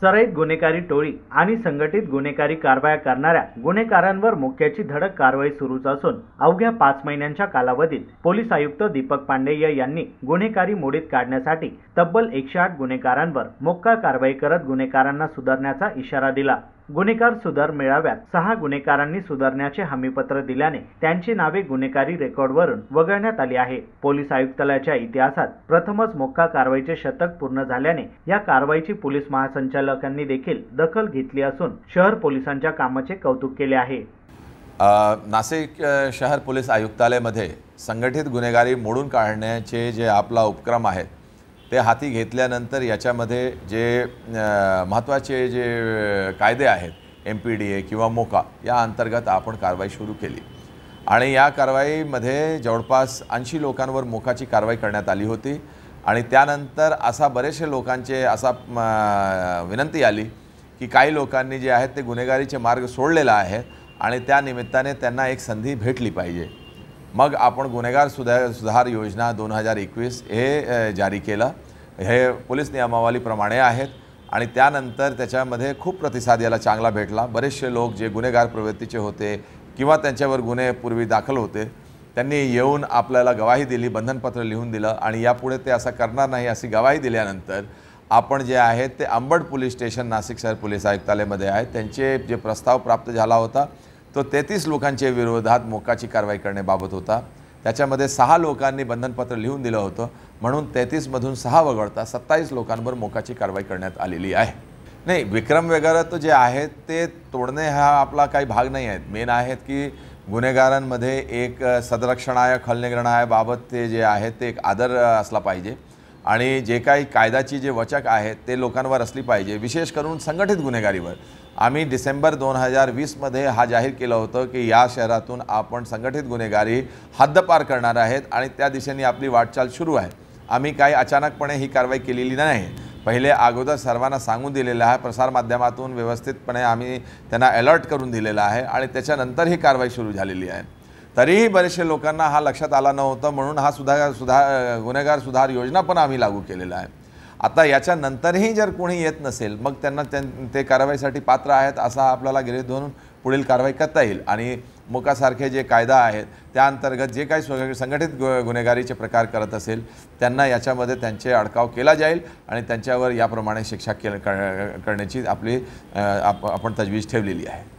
सराईत गुन्हेगारी टोळी आणि संघटित गुन्हेगारी कारवाया करणाऱ्या गुन्हेगारांवर मुख्याची धडक कारवाई सुरूच असून अवघ्या पाच महिन्यांच्या कालावधीत पोलीस आयुक्त दीपक पांडेय यांनी गुन्हेगारी मोडीत काढण्यासाठी तब्बल एकशे आठ गुन्हेगारांवर मोक्का कारवाई करत गुन्हेगारांना सुधारण्याचा इशारा दिला गुन्हेगार सुधार मेळाव्यात सहा गुन्हेगारांनी सुधारण्याचे हमीपत्र दिल्याने त्यांची नावे गुन्हेगारी रेकॉर्डवरून वगळण्यात आली आहे पोलीस आयुक्तालयाच्या इतिहासात प्रथमच मोक्का कारवाईचे शतक पूर्ण झाल्याने या कारवाईची पोलीस महासंचालकांनी देखील दखल घेतली असून शहर पोलिसांच्या कामाचे कौतुक केले आहे नाशिक शहर पोलीस आयुक्तालयामध्ये संघटित गुन्हेगारी मोडून काढण्याचे जे आपला उपक्रम आहेत ते हाती घेतल्यानंतर याच्यामध्ये जे महत्त्वाचे जे कायदे आहेत एम पी डी ए किंवा मोका या अंतर्गत आपण कारवाई सुरू केली आणि या कारवाईमध्ये जवळपास ऐंशी लोकांवर मोकाची कारवाई करण्यात आली होती आणि त्यानंतर असा बरेचसे लोकांचे असा विनंती आली की काही लोकांनी जे आहेत ते गुन्हेगारीचे मार्ग सोडलेला आहे आणि त्यानिमित्ताने त्यांना एक संधी भेटली पाहिजे मग आपण गुन्हेगार सुधार सुधार योजना दोन हजार एकवीस हे जारी केलं हे पोलीस नियमावलीप्रमाणे आहेत आणि त्यानंतर त्याच्यामध्ये खूप प्रतिसाद याला चांगला भेटला बरेचसे लोक जे गुन्हेगार प्रवृत्तीचे होते किंवा त्यांच्यावर गुन्हे पूर्वी दाखल होते त्यांनी येऊन आपल्याला गवाही दिली बंधनपत्र लिहून दिलं आणि यापुढे ते असं करणार नाही अशी गवाही दिल्यानंतर आपण जे आहेत ते अंबड पोलीस स्टेशन नाशिक शहर पोलीस आयुक्तालयामध्ये आहेत त्यांचे जे प्रस्ताव प्राप्त झाला होता तो तेहतीस लोकांच्या विरोधात मोकाची कारवाई करण्याबाबत होता त्याच्यामध्ये सहा लोकांनी बंधनपत्र लिहून दिलं होतं म्हणून तेहतीसमधून सहा वगळता सत्तावीस लोकांवर मोकाची कारवाई करण्यात आलेली आहे नाही विक्रम वगैरे तर जे आहेत ते तोडणे हा आपला काही भाग नाही आहेत मेन आहेत की गुन्हेगारांमध्ये एक सदरक्षणाय खलनिग्रहणायाबाबत ते जे आहे ते एक आदर असला पाहिजे आणि जे काही कायद्याची जे वचक आहेत ते लोकांवर असली पाहिजे विशेष करून संघटित गुन्हेगारीवर आम्ही डिसेंबर दोन हजार वीसमध्ये हा जाहीर केलं होतं की या शहरातून आपण संघटित गुन्हेगारी हद्दपार करणार आहेत आणि त्या दिशेने आपली वाटचाल सुरू आहे आम्ही काही अचानकपणे ही कारवाई केलेली नाही पहिले अगोदर सर्वांना सांगून दिलेलं आहे प्रसारमाध्यमातून व्यवस्थितपणे आम्ही त्यांना अलर्ट करून दिलेला आहे आणि त्याच्यानंतर ही कारवाई सुरू झालेली आहे तरीही बरेचसे लोकांना हा लक्षात आला नव्हतं म्हणून हा सुधार सुधार गुन्हेगार सुधार योजना पण आम्ही लागू केलेला आहे आता याच्यानंतरही जर कोणी येत नसेल मग त्यांना ते कारवाईसाठी पात्र आहेत असा आपल्याला गृहित धरून पुढील कारवाई करता येईल आणि मुकासारखे जे कायदा आहेत त्या अंतर्गत जे काही संघटित गु गुन्हेगारीचे प्रकार करत असेल त्यांना याच्यामध्ये त्यांचे अडकाव केला जाईल आणि त्यांच्यावर याप्रमाणे शिक्षा केल करण्याची आपली आपण तजवीज ठेवलेली आहे